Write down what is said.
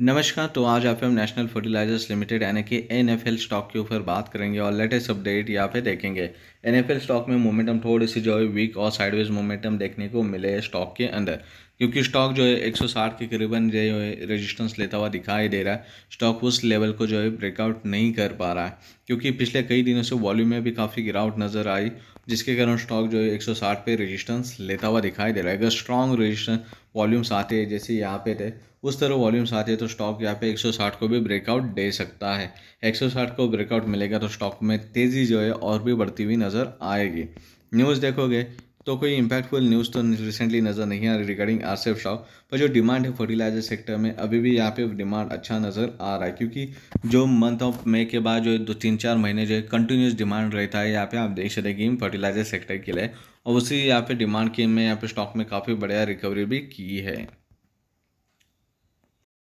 नमस्कार तो आज आप हम नेशनल फर्टिलाइजर्स लिमिटेड यानी कि एन स्टॉक के ऊपर बात करेंगे और लेटेस्ट अपडेट यहाँ पे देखेंगे एन स्टॉक में मोमेंटम थोड़ी सी जो है वीक और साइडवेज मोमेंटम देखने को मिले स्टॉक के अंदर क्योंकि स्टॉक जो है 160 के करीबन जो है रेजिस्टेंस लेता हुआ दिखाई दे रहा है स्टॉक उस लेवल को जो है ब्रेकआउट नहीं कर पा रहा है क्योंकि पिछले कई दिनों से वॉल्यूम में भी काफ़ी गिरावट नज़र आई जिसके कारण स्टॉक जो है 160 पे रेजिस्टेंस लेता हुआ दिखाई दे रहा है अगर स्ट्रॉन्ग रजिस्टेंस वॉल्यूम्स आते हैं जैसे यहाँ पे थे उस तरह वॉल्यूम्स आते हैं तो स्टॉक यहाँ पे 160 को भी ब्रेकआउट दे सकता है 160 को ब्रेकआउट मिलेगा तो स्टॉक में तेज़ी जो है और भी बढ़ती हुई नज़र आएगी न्यूज़ देखोगे तो कोई इम्पैक्टफुल न्यूज़ तो रिसेंटली नज़र नहीं आ रही रिगार्डिंग आरसेफ शाह पर जो डिमांड है फर्टिलाइजर सेक्टर में अभी भी यहाँ पे डिमांड अच्छा नज़र आ रहा है क्योंकि जो मंथ ऑफ मई के बाद जो दो तीन चार महीने जो है कंटिन्यूस डिमांड रहता है यहाँ पे आप देख सकते हैं कि फर्टिलाइजर सेक्टर के लिए और उसी यहाँ पे डिमांड के में यहाँ पे स्टॉक में काफ़ी बढ़िया रिकवरी भी की है